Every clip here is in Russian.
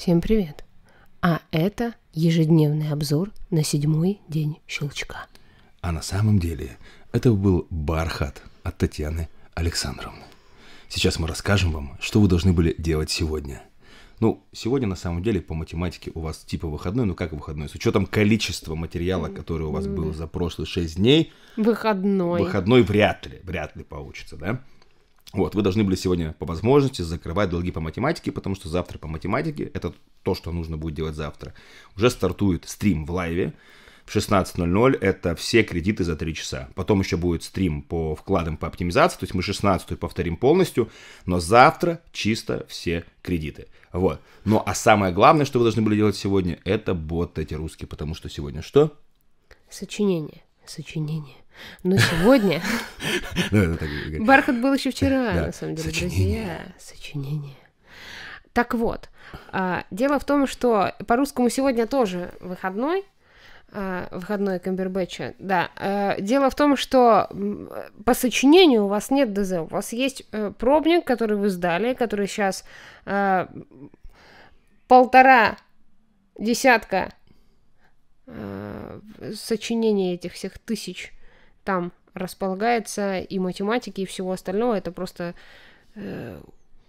Всем привет! А это ежедневный обзор на седьмой день щелчка. А на самом деле это был Бархат от Татьяны Александровны. Сейчас мы расскажем вам, что вы должны были делать сегодня – ну, сегодня на самом деле по математике у вас типа выходной, ну как выходной? С учетом количества материала, который у вас ну был за прошлые шесть дней. Выходной. Выходной вряд ли, вряд ли получится, да? Вот, вы должны были сегодня по возможности закрывать долги по математике, потому что завтра по математике, это то, что нужно будет делать завтра, уже стартует стрим в лайве в 16.00, это все кредиты за 3 часа. Потом еще будет стрим по вкладам по оптимизации, то есть мы 16 повторим полностью, но завтра чисто все кредиты. Вот. Ну, а самое главное, что вы должны были делать сегодня, это боты эти русские, потому что сегодня что? Сочинение. Сочинение. Но сегодня... Ну, Бархат был еще вчера, на самом деле, друзья. Сочинение. Так вот, а, дело в том, что по-русскому сегодня тоже выходной, а, выходной Камбербэтча, да. А, дело в том, что по сочинению у вас нет ДЗ, у вас есть э, пробник, который вы сдали, который сейчас полтора десятка сочинений этих всех тысяч там располагается и математики, и всего остального. Это просто э,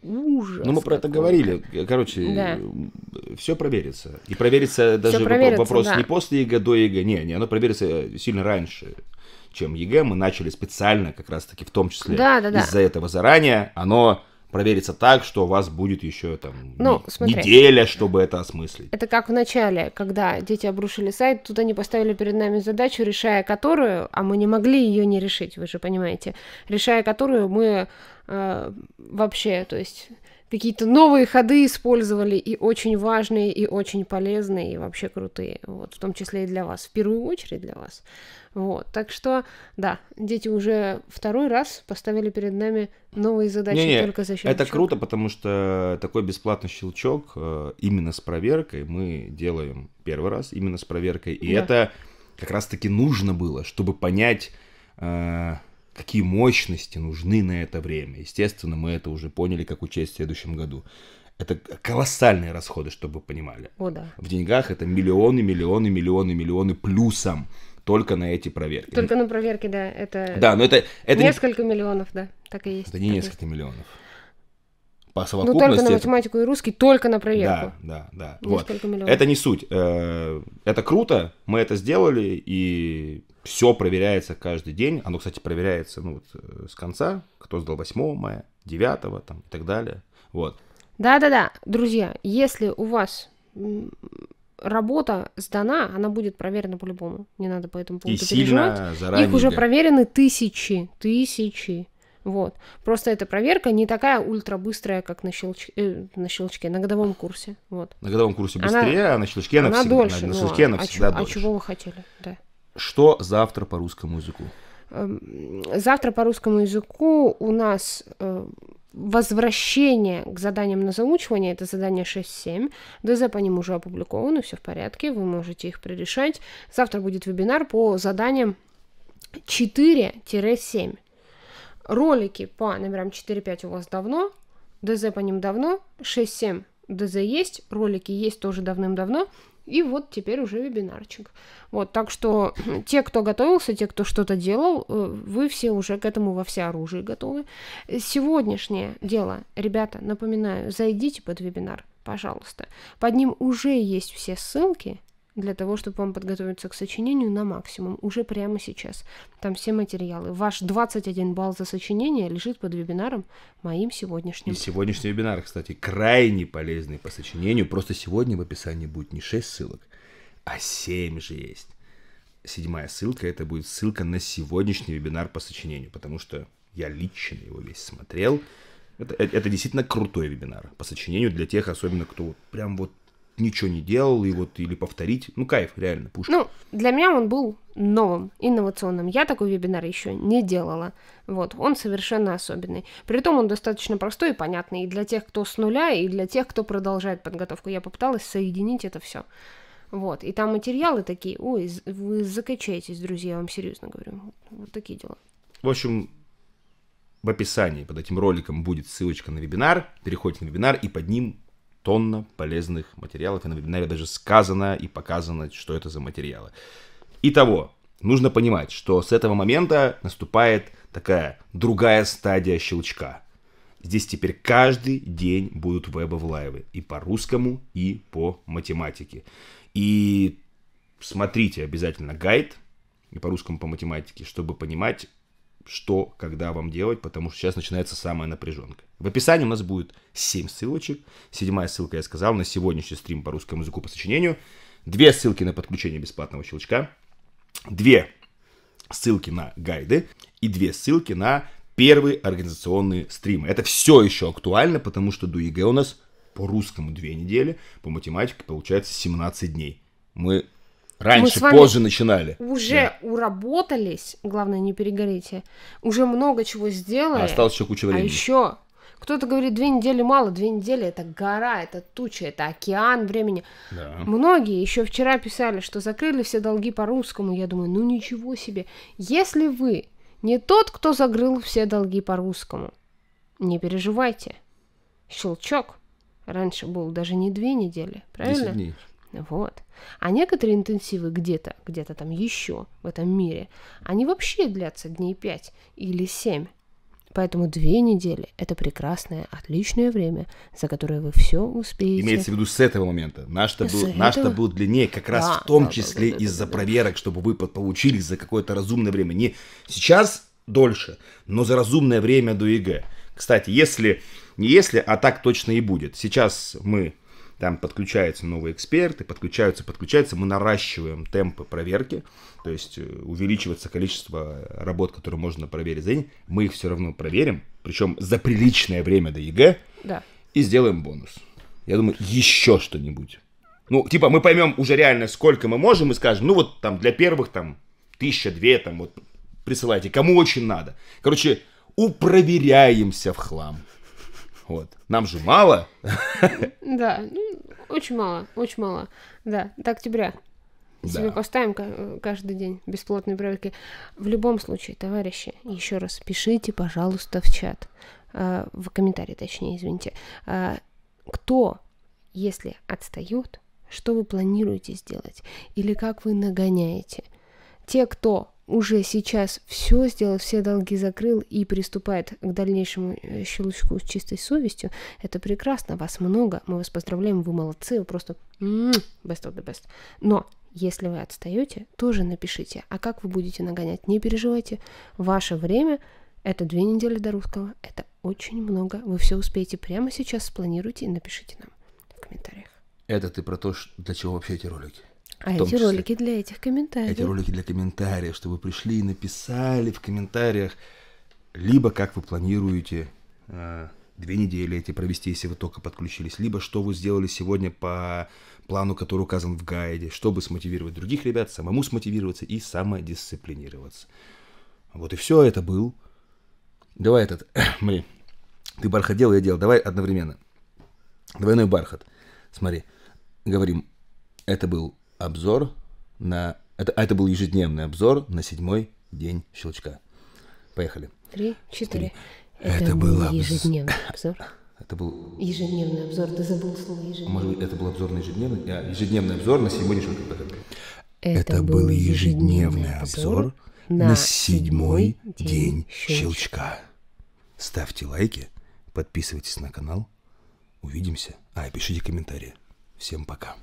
ужас. Ну, мы про какой. это говорили. Короче, да. все проверится. И проверится даже проверится, вопрос да. не после ЕГЭ, до ЕГЭ. Не, не, оно проверится э, сильно раньше чем ЕГЭ, мы начали специально как раз-таки в том числе да, да, да. из-за этого заранее, оно Провериться так, что у вас будет еще там ну, не, смотри, неделя, чтобы это осмыслить. Это как в начале, когда дети обрушили сайт, тут они поставили перед нами задачу, решая которую, а мы не могли ее не решить, вы же понимаете, решая которую мы э, вообще, то есть какие-то новые ходы использовали, и очень важные, и очень полезные, и вообще крутые, вот, в том числе и для вас, в первую очередь для вас. Вот, так что, да, дети уже второй раз поставили перед нами новые задачи не, не, только за счет Это круто, потому что такой бесплатный щелчок э, именно с проверкой мы делаем первый раз, именно с проверкой, и да. это как раз-таки нужно было, чтобы понять э, какие мощности нужны на это время. Естественно, мы это уже поняли, как учесть в следующем году. Это колоссальные расходы, чтобы вы понимали. О, да. В деньгах это миллионы, миллионы, миллионы, миллионы плюсом только на эти проверки. Только на проверки, да, это. Да, но это это несколько не... миллионов, да, так и есть. Это не несколько есть. миллионов. По ну, совокупности. Ну только на математику это... и русский, только на проверку. Да, да, да. Несколько вот. миллионов. Это не суть. Э, это круто, мы это сделали и все проверяется каждый день. Оно, кстати, проверяется ну, вот, э, с конца, кто сдал 8 мая, 9 там, и так далее. Вот. Да-да-да, друзья, если у вас работа сдана, она будет проверена по-любому. Не надо по этому поводу и переживать. Сильно заранее. Их уже проверены тысячи, тысячи. Вот. Просто эта проверка не такая ультрабыстрая, как на, щелч... э, на щелчке, на годовом курсе. Вот. На годовом курсе быстрее, она... а на щелчке она, она всегда дольше. На, на ну, щелчке ну, она а всегда а дольше. А чего вы хотели? Да. Что завтра по русскому языку? Эм, завтра по русскому языку у нас э, возвращение к заданиям на заучивание, это задание 6-7. ДЗ по ним уже опубликованы, все в порядке, вы можете их прорешать. Завтра будет вебинар по заданиям 4-7. Ролики по номерам 4-5 у вас давно, ДЗ по ним давно, 6-7 ДЗ есть, ролики есть тоже давным-давно. И вот теперь уже вебинарчик. Вот, так что те, кто готовился, те, кто что-то делал, э, вы все уже к этому во всеоружии готовы. Сегодняшнее дело, ребята, напоминаю, зайдите под вебинар, пожалуйста. Под ним уже есть все ссылки, для того, чтобы вам подготовиться к сочинению на максимум, уже прямо сейчас. Там все материалы. Ваш 21 балл за сочинение лежит под вебинаром моим сегодняшним. И сегодняшний вебинар, кстати, крайне полезный по сочинению. Просто сегодня в описании будет не 6 ссылок, а 7 же есть. Седьмая ссылка, это будет ссылка на сегодняшний вебинар по сочинению, потому что я лично его весь смотрел. Это, э, это действительно крутой вебинар по сочинению для тех, особенно кто прям вот ничего не делал, и вот или повторить. Ну, кайф, реально, пушка. Ну, для меня он был новым, инновационным. Я такой вебинар еще не делала. Вот, он совершенно особенный. Притом он достаточно простой и понятный и для тех, кто с нуля, и для тех, кто продолжает подготовку. Я попыталась соединить это все. Вот, и там материалы такие, ой, вы закачаетесь, друзья, я вам серьезно говорю. Вот такие дела. В общем, в описании под этим роликом будет ссылочка на вебинар. Переходите на вебинар, и под ним тонна полезных материалов, и на вебинаре даже сказано и показано, что это за материалы. Итого, нужно понимать, что с этого момента наступает такая другая стадия щелчка. Здесь теперь каждый день будут вебов-лайвы и по русскому, и по математике. И смотрите обязательно гайд и по русскому, по математике, чтобы понимать, что, когда вам делать, потому что сейчас начинается самая напряженка. В описании у нас будет 7 ссылочек. Седьмая ссылка, я сказал, на сегодняшний стрим по русскому языку по сочинению. Две ссылки на подключение бесплатного щелчка. Две ссылки на гайды. И две ссылки на первые организационные стримы. Это все еще актуально, потому что до ЕГЭ у нас по русскому две недели, по математике получается 17 дней. Мы Раньше, позже начинали. Уже да. уработались, главное, не перегорите. Уже много чего сделали. А осталось еще куча времени. А еще кто-то говорит, две недели мало, две недели это гора, это туча, это океан времени. Да. Многие еще вчера писали, что закрыли все долги по русскому. Я думаю, ну ничего себе. Если вы не тот, кто закрыл все долги по русскому, не переживайте. Щелчок. Раньше был даже не две недели, правильно? 10 дней. Вот. А некоторые интенсивы где-то, где-то там еще в этом мире, они вообще длятся дней 5 или 7. Поэтому две недели – это прекрасное, отличное время, за которое вы все успеете. Имеется в виду с этого момента. Наш-то был, этого... наш был длиннее как раз да, в том да, числе да, да, из-за да, проверок, да. чтобы вы получили за какое-то разумное время. Не сейчас дольше, но за разумное время до ЕГЭ. Кстати, если, не если, а так точно и будет. Сейчас мы там подключаются новые эксперты, подключаются, подключаются. Мы наращиваем темпы проверки, то есть э, увеличивается количество работ, которые можно проверить за день. Мы их все равно проверим, причем за приличное время до ЕГЭ. Да. И сделаем бонус. Я думаю, еще что-нибудь. Ну, типа, мы поймем уже реально, сколько мы можем, и скажем, ну вот там для первых там тысяча, две, там вот присылайте, кому очень надо. Короче, упроверяемся в хлам. Вот. Нам же мало. Да, ну, очень мало, очень мало. Да, до октября. Себе да. поставим каждый день бесплатные проверки. В любом случае, товарищи, еще раз пишите, пожалуйста, в чат, а, в комментарии, точнее, извините, а, кто, если отстает, что вы планируете сделать или как вы нагоняете. Те, кто уже сейчас все сделал, все долги закрыл и приступает к дальнейшему э, щелчку с чистой совестью, это прекрасно, вас много, мы вас поздравляем, вы молодцы, вы просто м-м, best of the best. Но если вы отстаете, тоже напишите, а как вы будете нагонять, не переживайте, ваше время это две недели до русского, это очень много, вы все успеете прямо сейчас, спланируйте и напишите нам в комментариях. Это ты про то, для чего вообще эти ролики? А эти числе... ролики для этих комментариев. Эти ролики для комментариев, чтобы вы пришли и написали в комментариях, либо как вы планируете э, две недели эти провести, если вы только подключились, либо что вы сделали сегодня по плану, который указан в гайде, чтобы смотивировать других ребят, самому смотивироваться и самодисциплинироваться. Вот и все это был. Давай этот, смотри, ты бархат делал, я делал, давай одновременно. Двойной бархат. Смотри, говорим, это был обзор на... Это, а это был ежедневный обзор на седьмой день щелчка. Поехали. Три, четыре. Это, это был ежедневный обзор. Это был... Ежедневный обзор, ты забыл слово ежедневный. Может быть, это был обзор на ежедневный? А, ежедневный обзор на седьмой день щелчка. Это, это был ежедневный обзор на седьмой день щелчка. щелчка. Ставьте лайки, подписывайтесь на канал. Увидимся. А, пишите комментарии. Всем пока.